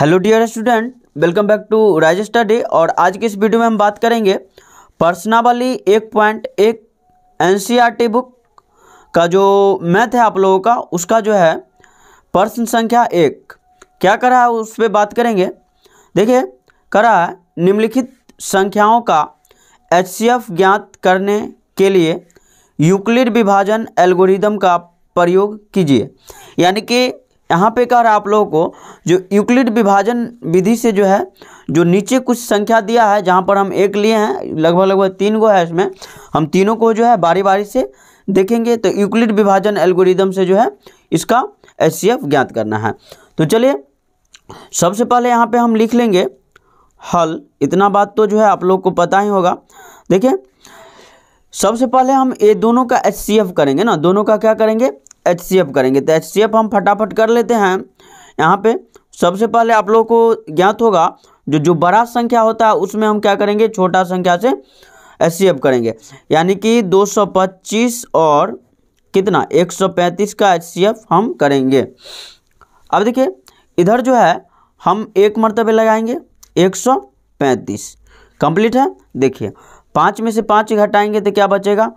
hello dear student welcome back to Raj study और आज की इस वीडियो में हम बात करेंगे पर्सनावली एक पॉइंट एक एन बुक e का जो मैथ है आप लोगों का उसका जो है प्रश्न संख्या एक क्या करा है उस पर बात करेंगे देखिए करा है निम्नलिखित संख्याओं का एच ज्ञात करने के लिए यूक्लिड विभाजन एल्गोरिदम का प्रयोग कीजिए यानी कि यहाँ पे कह रहा है आप लोगों को जो यूक्लिड विभाजन विधि से जो है जो नीचे कुछ संख्या दिया है जहाँ पर हम एक लिए हैं लगभग लगभग तीन गो है इसमें हम तीनों को जो है बारी बारी से देखेंगे तो यूक्लिड विभाजन एल्गोरिदम से जो है इसका एस ज्ञात करना है तो चलिए सबसे पहले यहाँ पे हम लिख लेंगे हल इतना बात तो जो है आप लोग को पता ही होगा देखिए सबसे पहले हम ये दोनों का एच करेंगे ना दोनों का क्या करेंगे एच सी एफ करेंगे तो एच सी एफ हम फटाफट कर लेते हैं यहाँ पे सबसे पहले आप लोगों को ज्ञात होगा जो जो बड़ा संख्या होता है उसमें हम क्या करेंगे छोटा संख्या से एच सी एफ करेंगे यानी कि 225 और कितना 135 का एच सी एफ हम करेंगे अब देखिए इधर जो है हम एक मरतबे लगाएंगे 135 कंप्लीट है देखिए पाँच में से पाँच घटाएंगे तो क्या बचेगा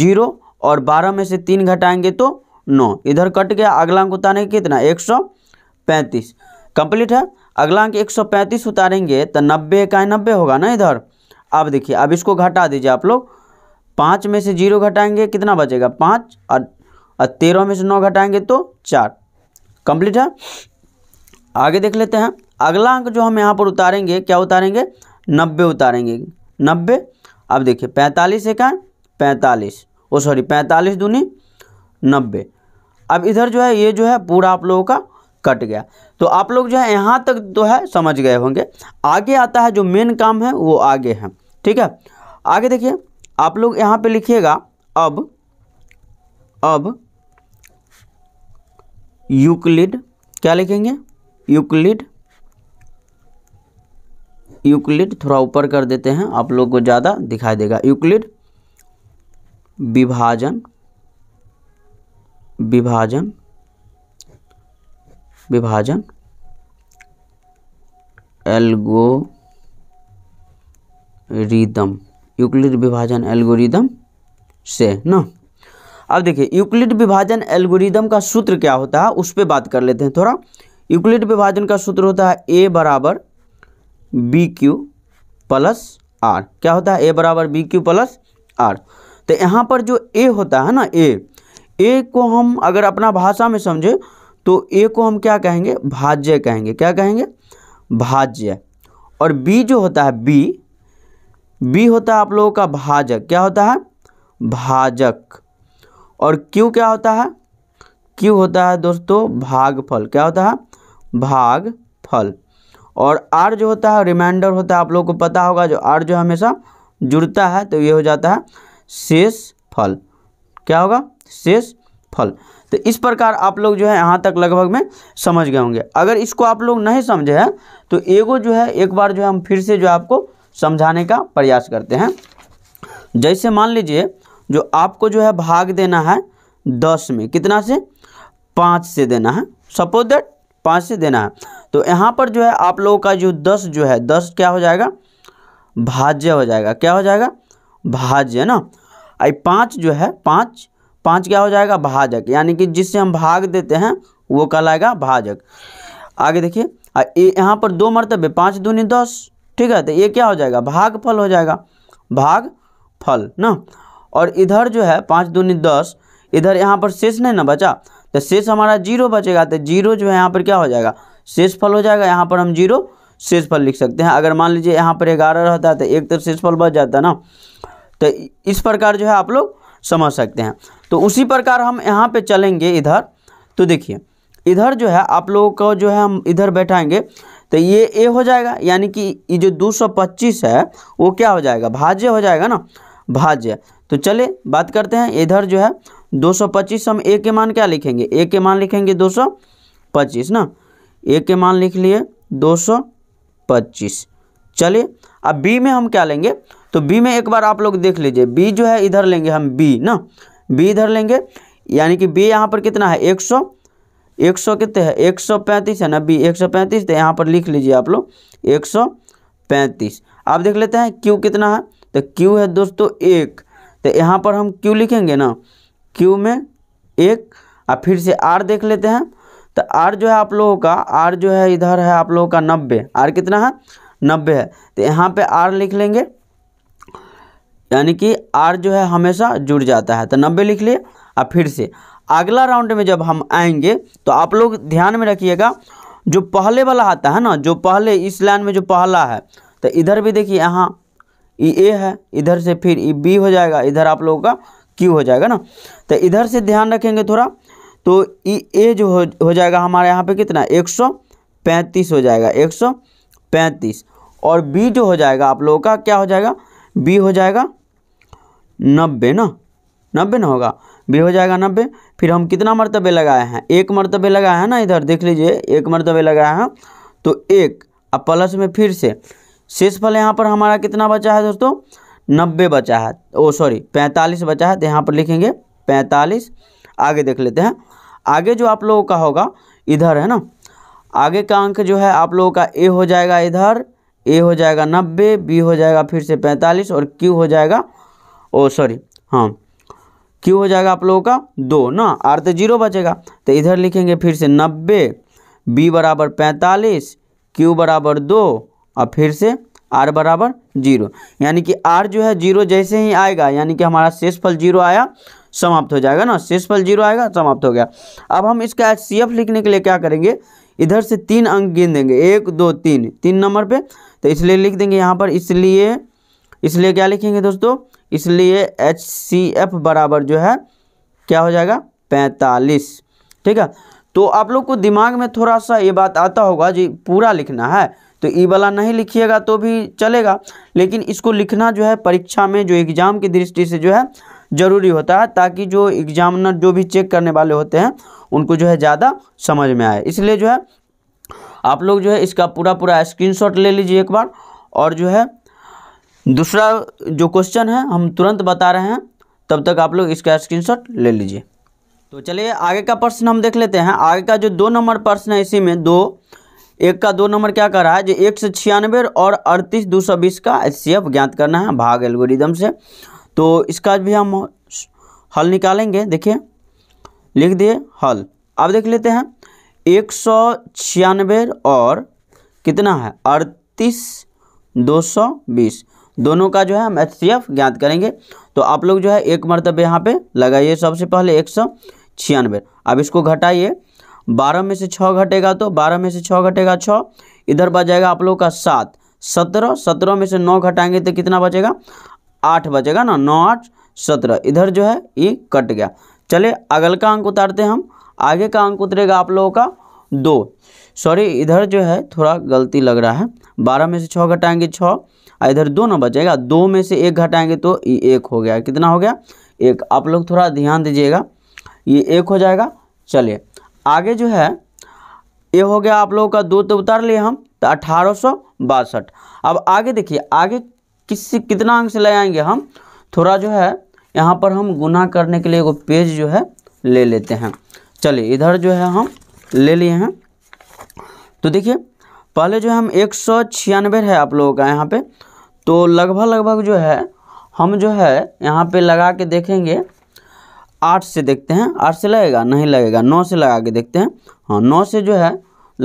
जीरो और बारह में से तीन घटाएंगे तो नौ इधर कट गया अगला अंक उतारेंगे कितना एक सौ पैंतीस कंप्लीट है अगला अंक एक सौ पैंतीस उतारेंगे तो नब्बे इकाई नब्बे होगा ना इधर अब देखिए अब इसको घटा दीजिए आप लोग पाँच में से जीरो घटाएंगे कितना बचेगा पाँच और तेरह में से नौ घटाएंगे तो चार कंप्लीट है आगे देख लेते हैं अगला अंक जो हम यहाँ पर उतारेंगे क्या उतारेंगे नब्बे उतारेंगे नब्बे अब देखिए पैंतालीस है पैंतालीस ओ सॉरी पैंतालीस दूनी नब्बे अब इधर जो है ये जो है पूरा आप लोगों का कट गया तो आप लोग जो है यहाँ तक तो है समझ गए होंगे आगे आता है जो मेन काम है वो आगे है ठीक है आगे देखिए आप लोग यहाँ पे लिखिएगा अब अब यूक्लिड क्या लिखेंगे यूक्लिड यूक्लिड थोड़ा ऊपर कर देते हैं आप लोग को ज़्यादा दिखाई देगा यूक्लिड विभाजन विभाजन विभाजन एल्गोरिदम यूक्लिड विभाजन एल्गोरिदम से ना अब देखिए यूक्लिड विभाजन एल्गोरिदम का सूत्र क्या होता है उस पर बात कर लेते हैं थोड़ा यूक्लिड विभाजन का सूत्र होता है ए बराबर बी क्यू प्लस आर क्या होता है ए बराबर बी क्यू प्लस आर तो यहाँ पर जो ए होता है ना ए ए को हम अगर अपना भाषा में समझें तो ए को हम क्या कहेंगे भाज्य कहेंगे क्या कहेंगे भाज्य और बी जो होता है बी बी होता है आप लोगों का भाजक क्या होता है भाजक और क्यू क्या होता है क्यू होता है दोस्तों भागफल क्या होता है भागफल और आर जो होता है रिमाइंडर होता है आप लोगों को पता होगा जो आर जो हमेशा जुड़ता है तो ये हो जाता है शेष फल क्या होगा शेष फल तो इस प्रकार आप लोग जो है यहाँ तक लगभग में समझ गए होंगे अगर इसको आप लोग नहीं समझे हैं तो एगो जो है एक बार जो है हम फिर से जो आपको समझाने का प्रयास करते हैं जैसे मान लीजिए जो आपको जो है भाग देना है दस में कितना से पाँच से देना है सपोज दैट पाँच से देना है तो यहाँ पर जो है आप लोगों का जो दस जो है दस क्या हो जाएगा भाज्य हो जाएगा क्या हो जाएगा भाज्य ना आई पाँच जो है पाँच पाँच क्या हो जाएगा भाजक यानी कि जिससे हम भाग देते हैं वो कहलाएगा भाजक आगे देखिए यहाँ पर दो मरतबे पाँच दूनी दस ठीक है तो ये क्या हो जाएगा भाग फल हो जाएगा भाग फल ना और इधर जो है पाँच दूनी दस इधर यहाँ पर शेष नहीं ना बचा तो शेष हमारा जीरो बचेगा तो जीरो जो है यहाँ पर क्या हो जाएगा शेष फल हो जाएगा यहाँ पर हम जीरो शेष फल लिख सकते हैं अगर मान लीजिए यहाँ पर ग्यारह रहता है तो एक तो शेष फल बच जाता ना तो इस प्रकार जो है आप लोग समझ सकते हैं तो उसी प्रकार हम यहाँ पे चलेंगे इधर तो देखिए इधर जो है आप लोगों को जो है हम इधर बैठाएंगे तो ये ए हो जाएगा यानी कि ये जो 225 है वो क्या हो जाएगा भाज्य हो जाएगा ना भाज्य तो चले बात करते हैं इधर जो है 225 हम ए के मान क्या लिखेंगे ए के मान लिखेंगे 225 ना ए के मान लिख लिए 225 चलिए अब बी में हम क्या लेंगे तो बी में एक बार आप लोग देख लीजिए बी जो है इधर लेंगे हम बी ना बी इधर लेंगे यानी कि बी यहाँ पर कितना है एक सौ एक सौ कितने है एक सौ पैंतीस है ना बी एक सौ पैंतीस तो यहाँ पर लिख लीजिए आप लोग एक सौ पैंतीस आप देख लेते हैं क्यू कितना है तो क्यू है दोस्तों एक तो यहाँ पर हम क्यू लिखेंगे ना क्यू में एक और फिर से आर देख लेते हैं तो आर जो है आप लोगों का आर जो है इधर है आप लोगों का नब्बे आर कितना है नब्बे है तो यहाँ पे आर लिख लेंगे यानी कि आर जो है हमेशा जुड़ जाता है तो नब्बे लिख लिए अब फिर से अगला राउंड में जब हम आएंगे तो आप लोग ध्यान में रखिएगा जो पहले वाला आता है ना जो पहले इस लाइन में जो पहला है तो इधर भी देखिए यहाँ ई ए है इधर से फिर ई बी हो जाएगा इधर आप लोगों का क्यू हो जाएगा ना तो इधर से ध्यान रखेंगे थोड़ा तो ई ए जो हो, हो जाएगा हमारे यहाँ पे कितना एक सौ पैंतीस हो जाएगा एक सौ पैंतीस और बी जो हो जाएगा आप लोगों का क्या हो जाएगा बी हो जाएगा नब्बे ना नब्बे ना होगा बी हो जाएगा नब्बे फिर हम कितना मरतबे लगाए हैं एक मरतबे लगाए हैं ना इधर देख लीजिए एक मरतबे लगाए हैं तो एक अब प्लस में फिर से शेषफल यहाँ पर हमारा कितना बचा है दोस्तों नब्बे बचा है ओ सॉरी पैंतालीस बचा है तो यहाँ पर लिखेंगे पैंतालीस आगे देख लेते हैं आगे जो आप लोगों का होगा इधर है ना आगे का अंक जो है आप लोगों का ए हो जाएगा इधर ए हो जाएगा नब्बे बी हो जाएगा फिर से पैंतालीस और क्यू हो जाएगा ओ सॉरी हाँ क्यू हो जाएगा आप लोगों का दो ना आर तो जीरो बचेगा तो इधर लिखेंगे फिर से नब्बे बी बराबर पैंतालीस क्यू बराबर दो और फिर से आर बराबर जीरो यानी कि आर जो है जीरो जैसे ही आएगा यानी कि हमारा शेष फल जीरो आया समाप्त हो जाएगा ना शेष फल जीरो आएगा समाप्त हो गया अब हम इसका एच सी एफ लिखने के लिए क्या करेंगे इधर से तीन अंक गिन देंगे एक दो तीन तीन नंबर पे तो इसलिए लिख देंगे यहाँ पर इसलिए इसलिए क्या लिखेंगे दोस्तों इसलिए एच सी एफ बराबर जो है क्या हो जाएगा पैंतालीस ठीक है तो आप लोग को दिमाग में थोड़ा सा ये बात आता होगा जी पूरा लिखना है तो ई वाला नहीं लिखिएगा तो भी चलेगा लेकिन इसको लिखना जो है परीक्षा में जो एग्ज़ाम की दृष्टि से जो है ज़रूरी होता है ताकि जो एग्जामिनर जो भी चेक करने वाले होते हैं उनको जो है ज़्यादा समझ में आए इसलिए जो है आप लोग जो है इसका पूरा पूरा स्क्रीनशॉट ले लीजिए एक बार और जो है दूसरा जो क्वेश्चन है हम तुरंत बता रहे हैं तब तक आप लोग इसका स्क्रीनशॉट ले लीजिए तो चलिए आगे का प्रश्न हम देख लेते हैं आगे का जो दो नंबर प्रश्न है इसी में दो एक का दो नंबर क्या कर रहा है जो एक सौ छियानवे और अड़तीस दो सौ बीस का एस सी ज्ञात करना है भाग एल्गोरिदम से तो इसका भी हम हल निकालेंगे देखिए लिख दिए हल अब देख लेते हैं एक सौ छियानवे और कितना है अड़तीस दो सौ बीस दोनों का जो है हम एच ज्ञात करेंगे तो आप लोग जो है एक मरतब यहाँ पे लगाइए सबसे पहले एक सौ छियानवे अब इसको घटाइए बारह में से छः घटेगा तो बारह में से छः घटेगा छः इधर बच जाएगा आप लोग का सात सत्रह सत्रह में से नौ घटाएंगे तो कितना बचेगा आठ बचेगा ना नौ आठ सत्रह इधर जो है ये कट गया चले अगल का अंक उतारते हैं हम आगे का अंक उतरेगा आप लोगों का दो सॉरी इधर जो है थोड़ा गलती लग रहा है बारह में से छः घटाएंगे छः इधर दो ना बचेगा दो में से एक घटाएंगे तो एक हो गया कितना हो गया एक आप लोग थोड़ा ध्यान दीजिएगा ये एक हो जाएगा चलिए आगे जो है ये हो गया आप लोगों का दो तो उतार लिए हम तो अठारह अब आगे देखिए आगे किस कितना अंक से ले आएंगे हम थोड़ा जो है यहाँ पर हम गुना करने के लिए एगो पेज जो है ले लेते हैं चलिए इधर जो है हम ले लिए हैं तो देखिए पहले जो हम एक सौ छियानवे है आप लोगों का यहाँ पे तो लगभग लगभग जो है हम जो है यहाँ पे लगा के देखेंगे आठ से देखते हैं आठ से लगेगा नहीं लगेगा नौ से लगा के देखते हैं हाँ नौ से जो है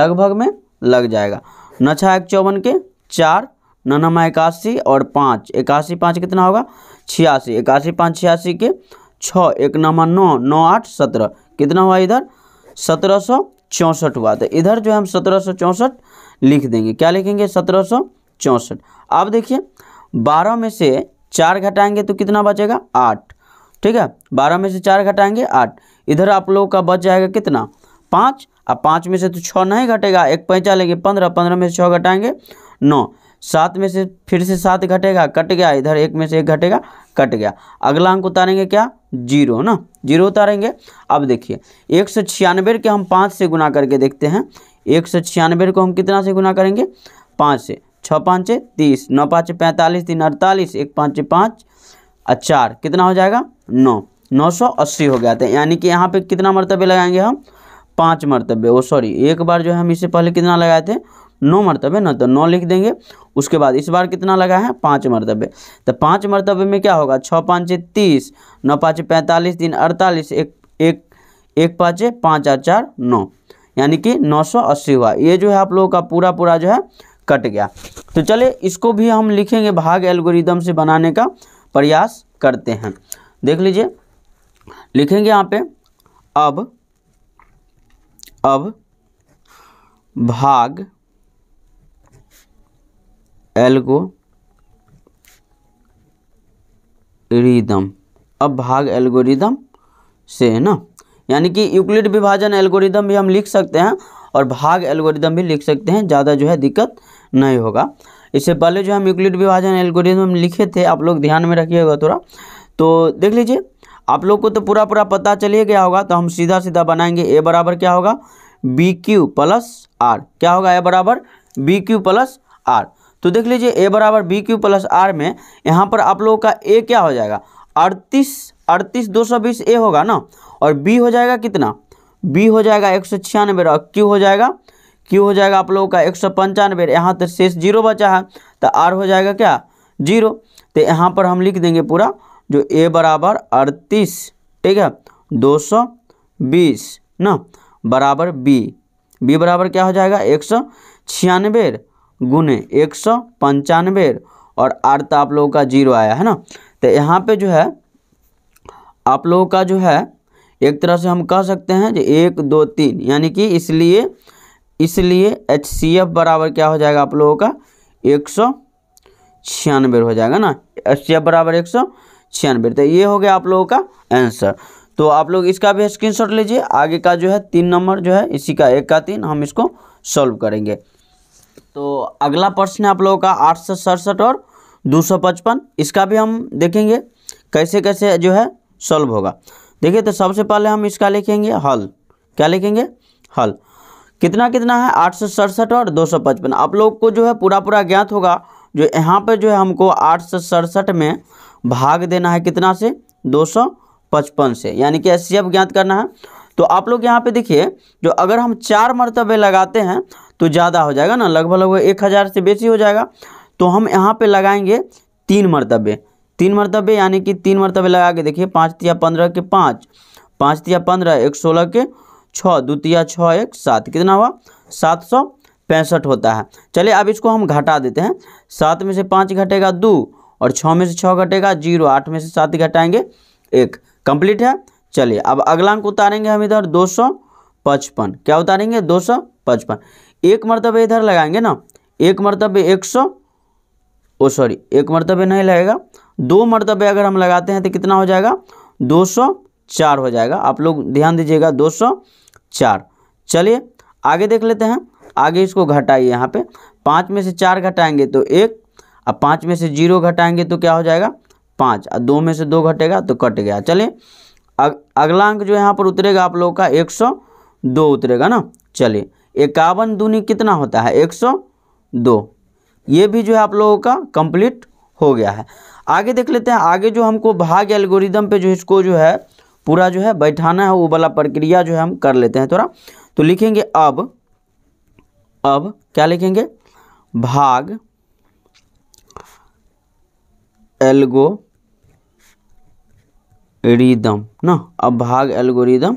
लगभग में लग जाएगा नछा एक चौवन के चार ननमा इक्यासी और पाँच इक्यासी पाँच कितना होगा छियासी इक्यासी पाँच छियासी के छः एक नमा नौ नौ आठ सत्रह कितना हुआ इधर सत्रह सौ चौंसठ हुआ तो इधर जो है हम सत्रह सौ चौंसठ लिख देंगे क्या लिखेंगे सत्रह सौ चौंसठ अब देखिए बारह में से चार घटाएंगे तो कितना बचेगा आठ ठीक है बारह में से चार घटाएंगे आठ इधर आप लोगों का बच जाएगा कितना पाँच अब पाँच में से तो छः नहीं घटेगा एक पैंचा लेंगे पंद्रह पंद्रह में से छः घटाएंगे नौ सात में से फिर से सात घटेगा कट गया इधर एक में से एक घटेगा कट गया अगला अंक उतारेंगे क्या जीरो ना जीरो उतारेंगे अब देखिए एक सौ छियानवे के हम पाँच से गुना करके देखते हैं एक सौ छियानवे को हम कितना से गुना करेंगे पाँच से छः पाँच तीस नौ पाँच पैंतालीस तीन अड़तालीस एक पाँच पाँच चार कितना हो जाएगा नौ नौ सौ अस्सी हो गया था यानी कि यहाँ पे कितना मरतबे लगाएंगे हम पाँच मरतबे वो सॉरी एक बार जो है हम इससे पहले कितना लगाए थे नौ मरतबे ना तो नौ लिख देंगे उसके बाद इस बार कितना लगा है पाँच मरतबे तो पाँच मरतबे में क्या होगा छः पाँच तीस नौ पाँच पैंतालीस तीन अड़तालीस एक एक एक पाँच पाँच आठ चार नौ यानी कि नौ सौ अस्सी हुआ ये जो है आप लोगों का पूरा पूरा जो है कट गया तो चले इसको भी हम लिखेंगे भाग एल्गोरिदम से बनाने का प्रयास करते हैं देख लीजिए लिखेंगे यहाँ पे अब अब भाग एल्गो रिदम अब भाग एल्गोरिदम से है ना यानी कि यूक्लिड विभाजन एल्गोरिदम भी हम लिख सकते हैं और भाग एल्गोरिदम भी लिख सकते हैं ज़्यादा जो है दिक्कत नहीं होगा इससे पहले जो हम यूक्लिड विभाजन एल्गोरिथम लिखे थे आप लोग ध्यान में रखिएगा थोड़ा तो देख लीजिए आप लोग को तो पूरा पूरा पता चलिए गया होगा तो हम सीधा सीधा बनाएंगे ए बराबर क्या होगा बी क्यू प्लस आर क्या होगा ए बराबर बी क्यू प्लस आर तो देख लीजिए ए बराबर बी क्यू प्लस आर में यहाँ पर आप लोगों का ए क्या हो जाएगा अड़तीस अड़तीस दो सौ बीस ए होगा ना और बी हो जाएगा कितना बी हो जाएगा एक सौ छियानवे और क्यू हो जाएगा क्यू हो जाएगा आप लोगों का एक सौ पंचानवे यहाँ तक तो शेष जीरो बचा है तो आर हो जाएगा क्या जीरो तो यहाँ पर हम लिख देंगे पूरा जो ए बराबर अड़तीस ठीक है दो सौ बीस न बराबर बी बी बराबर क्या हो जाएगा एक सौ छियानवे गुने एक सौ पंचानवे और आर तो आप लोगों का जीरो आया है ना तो यहाँ पे जो है आप लोगों का जो है एक तरह से हम कह सकते हैं जो एक दो तीन यानी कि इसलिए इसलिए एच सी एफ बराबर क्या हो जाएगा आप लोगों का एक सौ छियानवे हो जाएगा ना एच सी एफ बराबर एक सौ छियानवे तो ये हो गया आप लोगों का आंसर तो आप लोग इसका भी स्क्रीनशॉट लीजिए आगे का जो है तीन नंबर जो है इसी का एक का तीन हम इसको सॉल्व करेंगे तो अगला प्रश्न है आप लोगों का आठ सौ सड़सठ और दो सौ पचपन इसका भी हम देखेंगे कैसे कैसे जो है सॉल्व होगा देखिए तो सबसे पहले हम इसका लिखेंगे हल क्या लिखेंगे हल कितना कितना है आठ सौ सड़सठ और दो सौ पचपन आप लोग को जो है पूरा पूरा ज्ञात होगा जो यहाँ पर जो है हमको आठ सौ सड़सठ में भाग देना है कितना से दो सौ पचपन से यानी कि एस ज्ञात करना है तो आप लोग यहाँ पे देखिए जो अगर हम चार मरतबे लगाते हैं तो ज़्यादा हो जाएगा ना लगभग लगभग एक हज़ार से बेसी हो जाएगा तो हम यहाँ पे लगाएंगे तीन मरतबे तीन मरतबे यानी कि तीन मरतबे लगा के देखिए पाँच तिया पंद्रह के पाँच पाँच तिया पंद्रह एक सोलह के छः द्वितीय छः एक सात कितना हुआ सात सौ पैंसठ होता है चलिए अब इसको हम घटा देते हैं सात में से पाँच घटेगा दो और छः में से छः घटेगा जीरो आठ में से सात घटाएंगे एक कंप्लीट है चलिए अब अगला अंक उतारेंगे हम इधर दो सौ पचपन क्या उतारेंगे दो सौ पचपन एक मरतबे इधर लगाएंगे ना एक मरतबे एक सौ ओ सॉरी एक मरतबे नहीं लगेगा दो मरतबे अगर हम लगाते हैं तो कितना हो जाएगा दो सौ चार हो जाएगा आप लोग ध्यान दीजिएगा दो सौ चार चलिए आगे देख लेते हैं आगे इसको घटाइए यहाँ पे पाँच में से चार घटाएंगे तो एक और पाँच में से जीरो घटाएंगे तो क्या हो जाएगा पाँच और दो में से दो घटेगा तो कट गया चलिए अग, अगला अंक जो यहाँ पर उतरेगा आप लोगों का एक सौ दो उतरेगा ना चलिए इक्यावन दूनी कितना होता है एक सौ दो ये भी जो है आप लोगों का कंप्लीट हो गया है आगे देख लेते हैं आगे जो हमको भाग एल्गोरिदम पे जो इसको जो है पूरा जो है बैठाना है वो वाला प्रक्रिया जो है हम कर लेते हैं थोड़ा तो लिखेंगे अब अब क्या लिखेंगे भाग एल्गो रिदम ना अब भाग एल्गोरिदम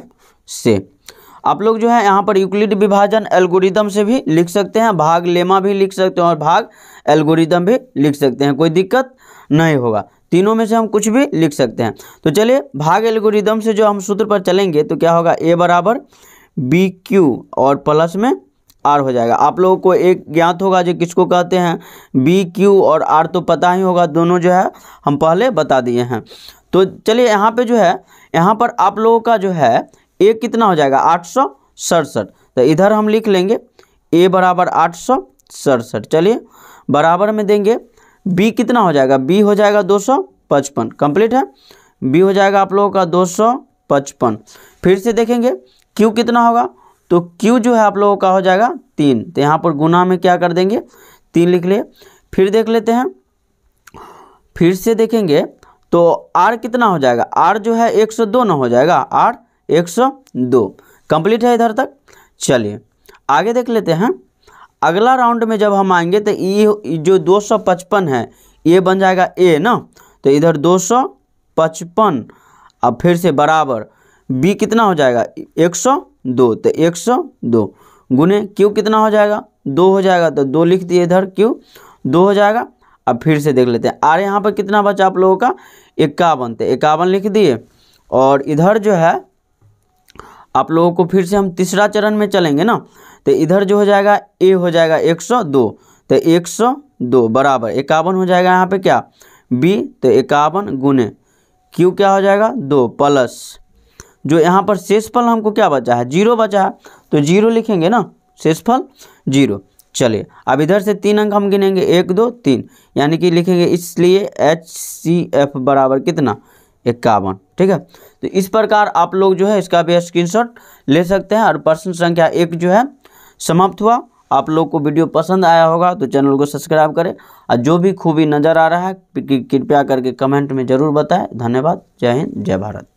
से आप लोग जो है यहाँ पर यूक्लिड विभाजन एल्गोरिदम से भी लिख सकते हैं भाग लेमा भी लिख सकते हैं और भाग एल्गोरिदम भी लिख सकते हैं कोई दिक्कत नहीं होगा तीनों में से हम कुछ भी लिख सकते हैं तो चलिए भाग एल्गोरिदम से जो हम सूत्र पर चलेंगे तो क्या होगा ए बराबर बी क्यू और प्लस में आर हो जाएगा आप लोगों को एक ज्ञात होगा जो किसको कहते हैं बी क्यू और आर तो पता ही होगा दोनों जो है हम पहले बता दिए हैं तो चलिए यहाँ पे जो है यहाँ पर आप लोगों का जो है ए कितना हो जाएगा आठ सौ सड़सठ तो इधर हम लिख लेंगे ए बराबर आठ सौ सड़सठ चलिए बराबर में देंगे बी कितना हो जाएगा बी हो जाएगा दो सौ पचपन कंप्लीट है बी हो जाएगा आप लोगों का दो सौ पचपन फिर से देखेंगे क्यू कितना होगा तो क्यू जो है आप लोगों का हो जाएगा तीन तो यहाँ पर गुना में क्या कर देंगे तीन लिख लिए फिर देख लेते हैं फिर से देखेंगे तो आर कितना हो जाएगा आर जो है एक सौ दो ना हो जाएगा आर एक सौ दो कंप्लीट है इधर तक चलिए आगे देख लेते हैं अगला राउंड में जब हम आएंगे तो ये जो 255 है ये बन जाएगा ए ना तो इधर 255 अब फिर से बराबर बी कितना हो जाएगा 102 तो 102 गुने क्यों कितना हो जाएगा दो हो जाएगा तो दो लिख दिए इधर क्यों दो हो जाएगा अब फिर से देख लेते हैं आर यहाँ पर कितना बचा आप लोगों का इक्यावन तो इक्यावन लिख दिए और इधर जो है आप लोगों को फिर से हम तीसरा चरण में चलेंगे ना तो इधर जो हो जाएगा ए हो जाएगा एक सौ दो तो एक सौ दो बराबर इक्यावन हो जाएगा यहाँ पे क्या बी तो इक्यावन गुने क्यू क्या हो जाएगा दो प्लस जो यहाँ पर शेषफल हमको क्या बचा है जीरो बचा है तो जीरो लिखेंगे ना शेषफल जीरो चलिए अब इधर से तीन अंक हम गिनेंगे एक दो तीन यानी कि लिखेंगे इसलिए एच सी एफ बराबर कितना इक्यावन ठीक है तो इस प्रकार आप लोग जो है इसका भी स्क्रीनशॉट ले सकते हैं और प्रश्न संख्या एक जो है समाप्त हुआ आप लोग को वीडियो पसंद आया होगा तो चैनल को सब्सक्राइब करें और जो भी खूबी नज़र आ रहा है कृपया करके कमेंट में ज़रूर बताएं धन्यवाद जय हिंद जय भारत